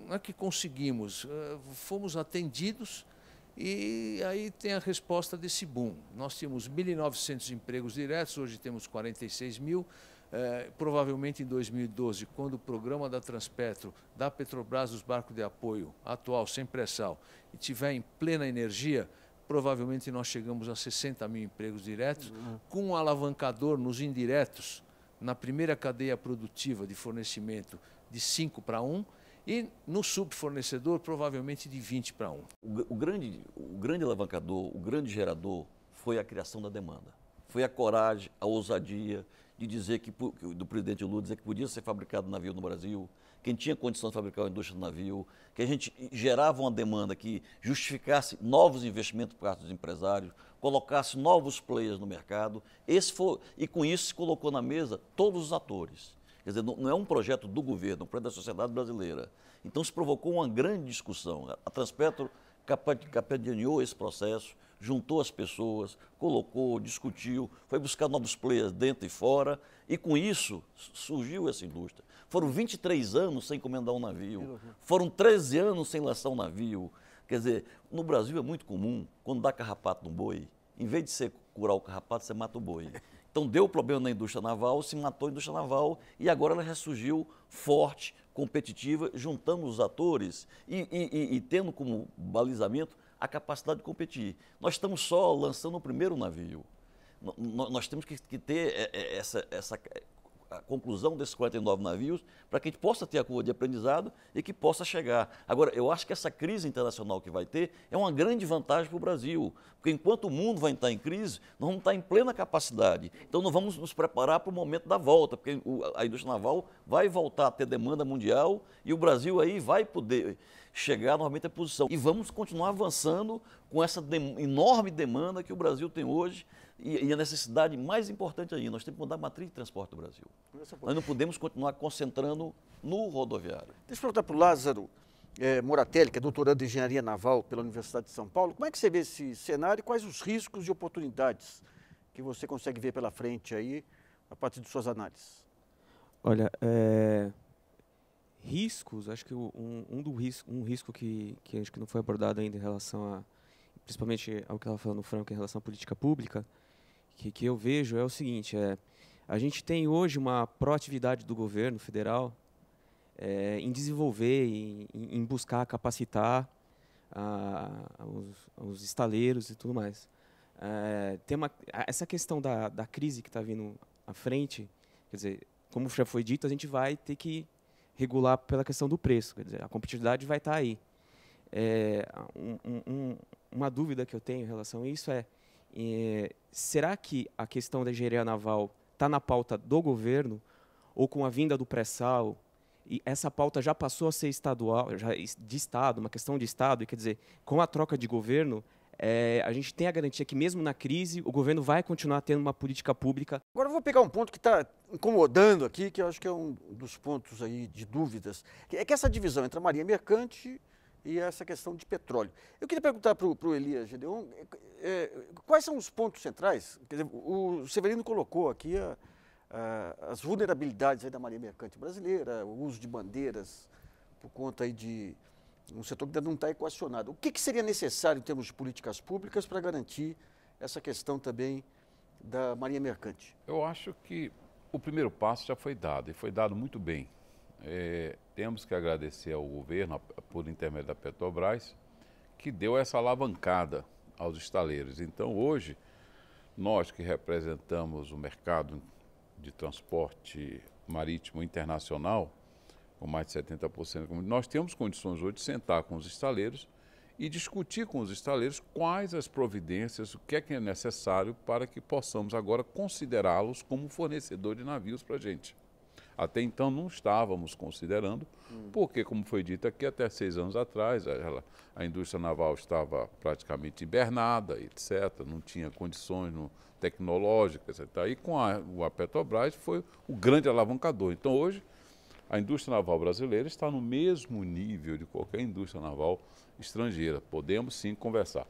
não é que conseguimos, é, fomos atendidos e aí tem a resposta desse boom. Nós tínhamos 1.900 empregos diretos, hoje temos 46 mil. É, provavelmente em 2012, quando o programa da Transpetro, da Petrobras, os barcos de apoio, atual, sem pré-sal, estiver em plena energia, provavelmente nós chegamos a 60 mil empregos diretos, uhum. com um alavancador nos indiretos, na primeira cadeia produtiva de fornecimento de 5 para 1 e no subfornecedor provavelmente de 20 para 1. O, o, grande, o grande alavancador, o grande gerador foi a criação da demanda. Foi a coragem, a ousadia de dizer que, do presidente Lula dizer que podia ser fabricado navio no Brasil, quem tinha condição de fabricar a indústria do navio, que a gente gerava uma demanda que justificasse novos investimentos por parte dos empresários, colocasse novos players no mercado. Esse foi, e com isso se colocou na mesa todos os atores. Quer dizer, não, é um projeto do governo, é um projeto da sociedade brasileira. Então se provocou uma grande discussão. A Transpetro capitaneou esse processo, juntou as pessoas, colocou, discutiu, foi buscar novos players dentro e fora, e com isso surgiu essa indústria. Foram 23 anos sem encomendar um navio, uhum. foram 13 anos sem lançar um navio, Quer dizer, no Brasil é muito comum, quando dá carrapato no boi, em vez de você curar o carrapato, você mata o boi. Então deu problema na indústria naval, se matou a indústria naval e agora ela ressurgiu forte, competitiva, juntando os atores e, e, e tendo como balizamento a capacidade de competir. Nós estamos só lançando o primeiro navio. Nós temos que ter é, é, essa, essa a conclusão desses 49 navios, para que a gente possa ter a curva de aprendizado e que possa chegar. Agora, eu acho que essa crise internacional que vai ter é uma grande vantagem para o Brasil, porque enquanto o mundo vai estar em crise, nós vamos estar em plena capacidade. Então, não vamos nos preparar para o momento da volta, porque a indústria naval vai voltar a ter demanda mundial e o Brasil aí vai poder chegar novamente à posição. E vamos continuar avançando com essa de enorme demanda que o Brasil tem hoje e, e, a necessidade mais importante aí, nós temos que mudar a matriz de transporte do Brasil. Nós não podemos continuar concentrando no rodoviário. Deixa eu perguntar para o Lázaro é, Moratelli, que é doutorando em Engenharia Naval pela Universidade de São Paulo. Como é que você vê esse cenário e quais os riscos e oportunidades que você consegue ver pela frente aí, a partir de suas análises? Olha, é... riscos, acho que um, um, do risco, um risco que, que acho que não foi abordado ainda em relação a, principalmente ao que estava falando no Franco em relação à política pública, que, que eu vejo é o seguinte: é, a gente tem hoje uma proatividade do governo federal é, em desenvolver, em, em buscar capacitar a, os, os, estaleiros e tudo mais. É, tem uma, essa questão da, da crise que está vindo à frente, quer dizer, como já foi dito, a gente vai ter que regular pela questão do preço, quer dizer, a competitividade vai estar tá aí. É, um, um, uma dúvida que eu tenho em relação a isso é é, será que a questão da engenharia naval está na pauta do governo ou com a vinda do pré-sal? E essa pauta já passou a ser estadual, já de estado, uma questão de estado. E quer dizer, com a troca de governo, é, a gente tem a garantia que mesmo na crise o governo vai continuar tendo uma política pública. Agora eu vou pegar um ponto que está incomodando aqui, que eu acho que é um dos pontos aí de dúvidas, é que essa divisão entre a marinha mercante e essa questão de petróleo. Eu queria perguntar para o Elias Gedeon, é, quais são os pontos centrais? Dizer, o Severino colocou aqui a, a, as vulnerabilidades da Marinha Mercante Brasileira, o uso de bandeiras por conta de um setor que ainda não está equacionado. O que, que seria necessário em termos de políticas públicas para garantir essa questão também da Marinha Mercante? Eu acho que o primeiro passo já foi dado, e foi dado muito bem é, temos que agradecer ao governo, por intermédio da Petrobras, que deu essa alavancada aos estaleiros. Então, hoje, nós que representamos o mercado de transporte marítimo internacional, com mais de 70%, nós temos condições hoje de sentar com os estaleiros e discutir com os estaleiros quais as providências, o que é que é necessário para que possamos agora considerá-los como fornecedor de navios para a gente. Até então não estávamos considerando, hum. porque, como foi dito aqui, até seis anos atrás, a indústria naval estava praticamente hibernada, etc., não tinha condições tecnológicas, etc. E com a, a Petrobras foi o grande alavancador. Então, hoje, a indústria naval brasileira está no mesmo nível de qualquer indústria naval estrangeira. Podemos sim conversar.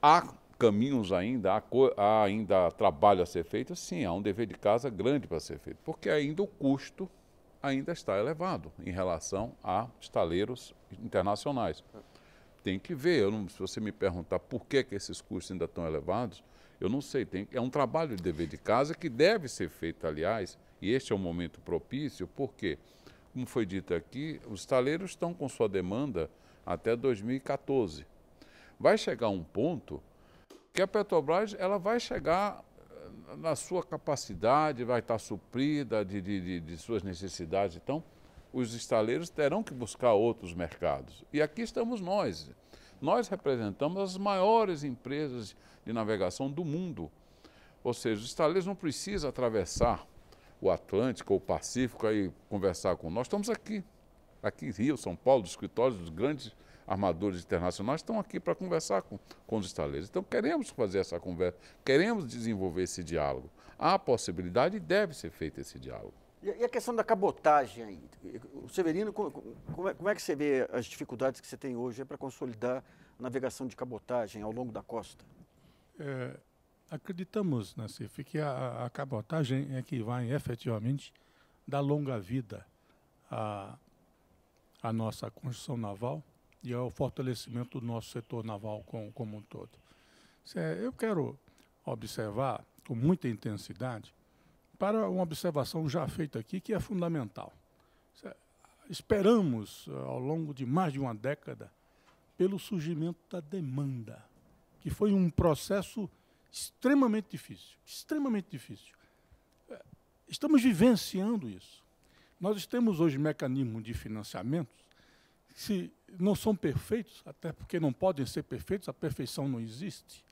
Há caminhos ainda, há, há ainda trabalho a ser feito, sim, há um dever de casa grande para ser feito, porque ainda o custo ainda está elevado em relação a estaleiros internacionais. Tem que ver, não, se você me perguntar por que, que esses custos ainda estão elevados, eu não sei, tem, é um trabalho de dever de casa que deve ser feito, aliás, e este é o um momento propício, porque, como foi dito aqui, os estaleiros estão com sua demanda até 2014. Vai chegar um ponto que a Petrobras ela vai chegar eh, na sua capacidade, vai estar suprida de, de, de suas necessidades. Então, os estaleiros terão que buscar outros mercados. E aqui estamos nós. Nós representamos as maiores empresas de navegação do mundo. Ou seja, os estaleiros não precisam atravessar o Atlântico ou o Pacífico e conversar com nós. Estamos aqui, aqui em Rio, São Paulo, dos escritórios dos grandes armadores internacionais estão aqui para conversar com, com os estaleiros. Então, queremos fazer essa conversa, queremos desenvolver esse diálogo. Há possibilidade e deve ser feito esse diálogo. E a questão da cabotagem aí? O Severino, é, como é, que você vê as dificuldades que você tem hoje para consolidar a navegação de cabotagem ao longo da costa? É, acreditamos, Nassif, né, que a, a, cabotagem é que vai efetivamente dar longa vida à, à nossa construção naval e ao é fortalecimento do nosso setor naval como, como um todo. Eu quero observar com muita intensidade para uma observação já feita aqui, que é fundamental. Esperamos, eh, ao longo de mais de uma década, pelo surgimento da demanda, que foi um processo extremamente difícil, extremamente difícil. Eh, estamos vivenciando isso. Nós temos hoje mecanismos de financiamento. Se não são perfeitos, até porque não podem ser perfeitos, a perfeição não existe.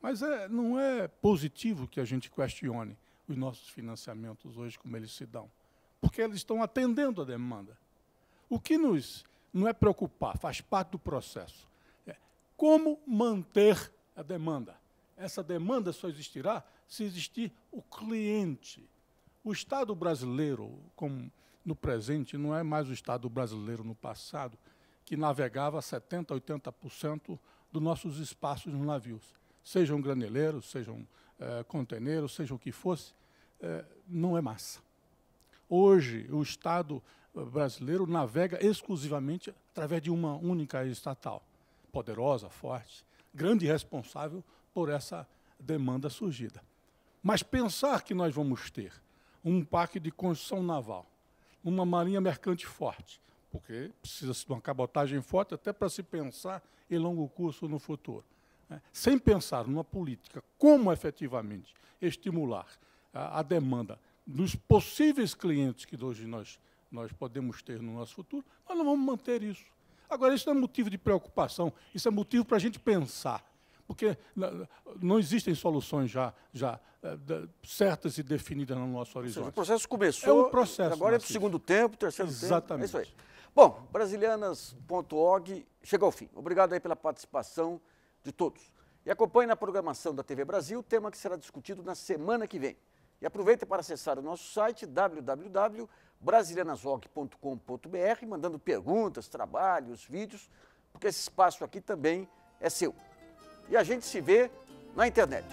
Mas é, não é positivo que a gente questione os nossos financiamentos hoje, como eles se dão, porque eles estão atendendo a demanda. O que nos não é preocupar, faz parte do processo. É como manter a demanda? Essa demanda só existirá se existir o cliente. O Estado brasileiro, como no presente, não é mais o Estado brasileiro no passado, que navegava 70%, 80% dos nossos espaços nos navios. Sejam graneleiros, sejam é, eh, conteneiros, seja o que fosse, é, não é massa. Hoje, o Estado eh, brasileiro navega exclusivamente através de uma única estatal, poderosa, forte, grande responsável por essa demanda surgida. Mas pensar que nós vamos ter um parque de construção naval, uma marinha mercante forte, porque precisa-se de uma cabotagem forte até para se pensar em longo curso no futuro. Né? Sem pensar numa política, como efetivamente estimular a, a demanda dos possíveis clientes que hoje nós, nós podemos ter no nosso futuro, nós não vamos manter isso. Agora, isso não é motivo de preocupação, isso é motivo para a gente pensar porque não existem soluções já, já eh, certas e definidas no nosso horizonte. Seja, o processo começou, é um processo, agora é do segundo tempo, terceiro Exatamente. tempo. Exatamente. É isso aí. Bom, brasilianas.org chega ao fim. Obrigado aí pela participação de todos. E acompanhe na programação da TV Brasil o tema que será discutido na semana que vem. E aproveite para acessar o nosso site www.brasilianasog.com.br, mandando perguntas, trabalhos, vídeos, porque esse espaço aqui também é seu e a gente se vê na internet.